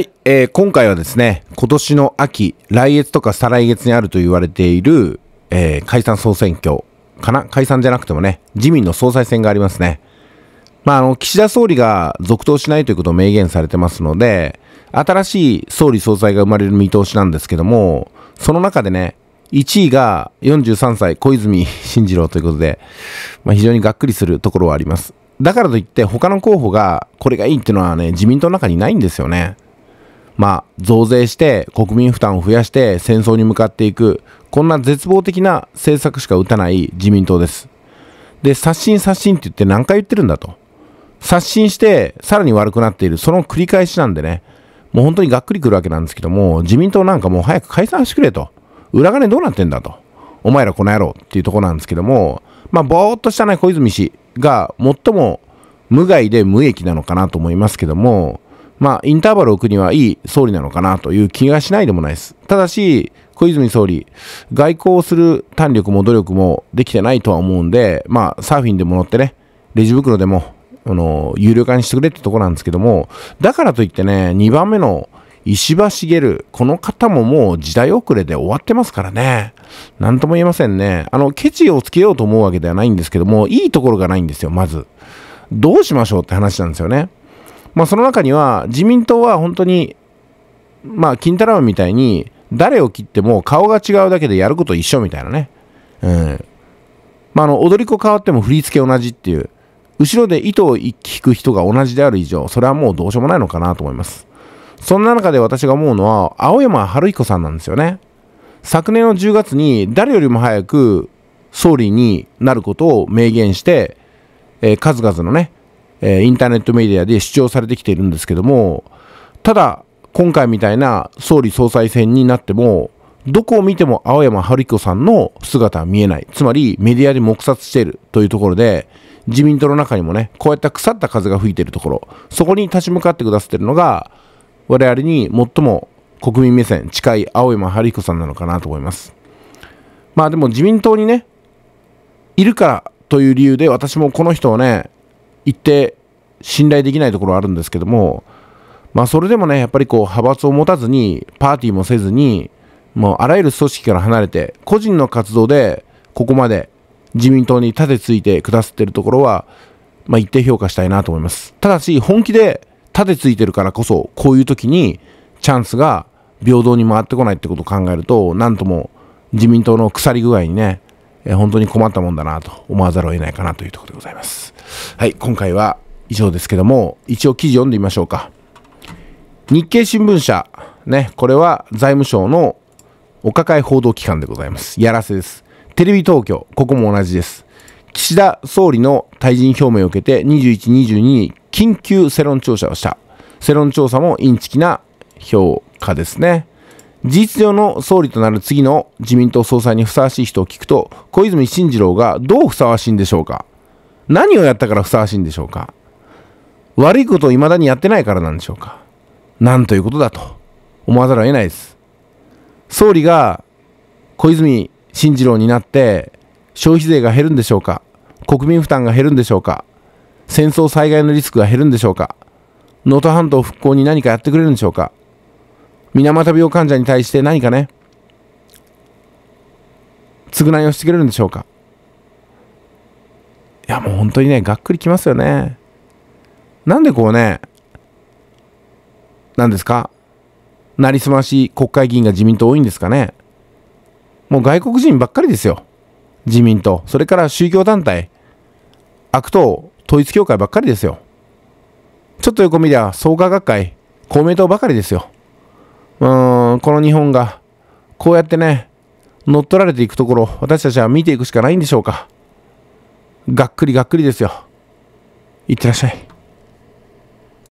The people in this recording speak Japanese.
はい、えー、今回はですね、今年の秋、来月とか再来月にあると言われている、えー、解散総選挙かな解散じゃなくてもね、自民の総裁選がありますね。まあ、あの、岸田総理が続投しないということを明言されてますので、新しい総理総裁が生まれる見通しなんですけども、その中でね、1位が43歳小泉進次郎ということで、まあ、非常にがっくりするところはあります。だからといって他の候補がこれがいいっていうのはね、自民党の中にないんですよね。まあ、増税して国民負担を増やして戦争に向かっていく、こんな絶望的な政策しか打たない自民党です。で、刷新刷新って言って何回言ってるんだと。刷新してさらに悪くなっている、その繰り返しなんでね、もう本当にがっくりくるわけなんですけども、自民党なんかもう早く解散してくれと。裏金どうなってんだと。お前らこの野郎っていうとこなんですけども、まあ、ぼーっとしたね、小泉氏が最も無害で無益なのかなと思いますけども、まあ、インターバルを置くにはいい総理なのかなという気がしないでもないです。ただし、小泉総理、外交をする胆力も努力もできてないとは思うんで、まあ、サーフィンでも乗ってね、レジ袋でも、あの、有料化にしてくれってとこなんですけども、だからといってね、2番目の石破茂、この方ももう時代遅れで終わってますからね。なんとも言えませんね。あの、ケチをつけようと思うわけではないんですけども、いいところがないんですよ、まず。どうしましょうって話なんですよね。まあ、その中には自民党は本当に、まあ、金太郎みたいに誰を切っても顔が違うだけでやること一緒みたいなね、うんまあ、あの踊り子変わっても振り付け同じっていう後ろで糸を引く人が同じである以上それはもうどうしようもないのかなと思いますそんな中で私が思うのは青山春彦さんなんですよね昨年の10月に誰よりも早く総理になることを明言して、えー、数々のねえインターネットメディアで主張されてきているんですけども、ただ、今回みたいな総理総裁選になっても、どこを見ても青山春彦さんの姿は見えない。つまりメディアで黙殺しているというところで、自民党の中にもね、こういった腐った風が吹いているところ、そこに立ち向かってくださっているのが、我々に最も国民目線近い青山春彦さんなのかなと思います。まあでも自民党にね、いるからという理由で私もこの人をね、って信頼できないところあるんですけども、まあそれでもね、やっぱりこう派閥を持たずに、パーティーもせずに、もうあらゆる組織から離れて、個人の活動でここまで自民党に立てついてくださってるところは、まあ一定評価したいなと思います。ただし、本気で立てついてるからこそ、こういう時にチャンスが平等に回ってこないってことを考えると、なんとも自民党の腐り具合にね、え本当に困ったもんだなと思わざるを得ないかなというところでございます。はい、今回は以上ですけども、一応記事読んでみましょうか。日経新聞社、ね、これは財務省のお抱え報道機関でございます。やらせです。テレビ東京、ここも同じです。岸田総理の退陣表明を受けて21、22に緊急世論調査をした。世論調査もインチキな評価ですね。事実上の総理となる次の自民党総裁にふさわしい人を聞くと小泉進次郎がどうふさわしいんでしょうか何をやったからふさわしいんでしょうか悪いことを未だにやってないからなんでしょうかなんということだと思わざるを得ないです総理が小泉進次郎になって消費税が減るんでしょうか国民負担が減るんでしょうか戦争災害のリスクが減るんでしょうか能登半島復興に何かやってくれるんでしょうか水俣病患者に対して何かね、償いをしてくれるんでしょうか。いや、もう本当にね、がっくりきますよね。なんでこうね、何ですか、なりすまし国会議員が自民党多いんですかね。もう外国人ばっかりですよ。自民党。それから宗教団体。悪党、統一教会ばっかりですよ。ちょっと横見りゃ、創価学会、公明党ばかりですよ。うんこの日本がこうやってね乗っ取られていくところ私たちは見ていくしかないんでしょうかがっくりがっくりですよいってらっしゃい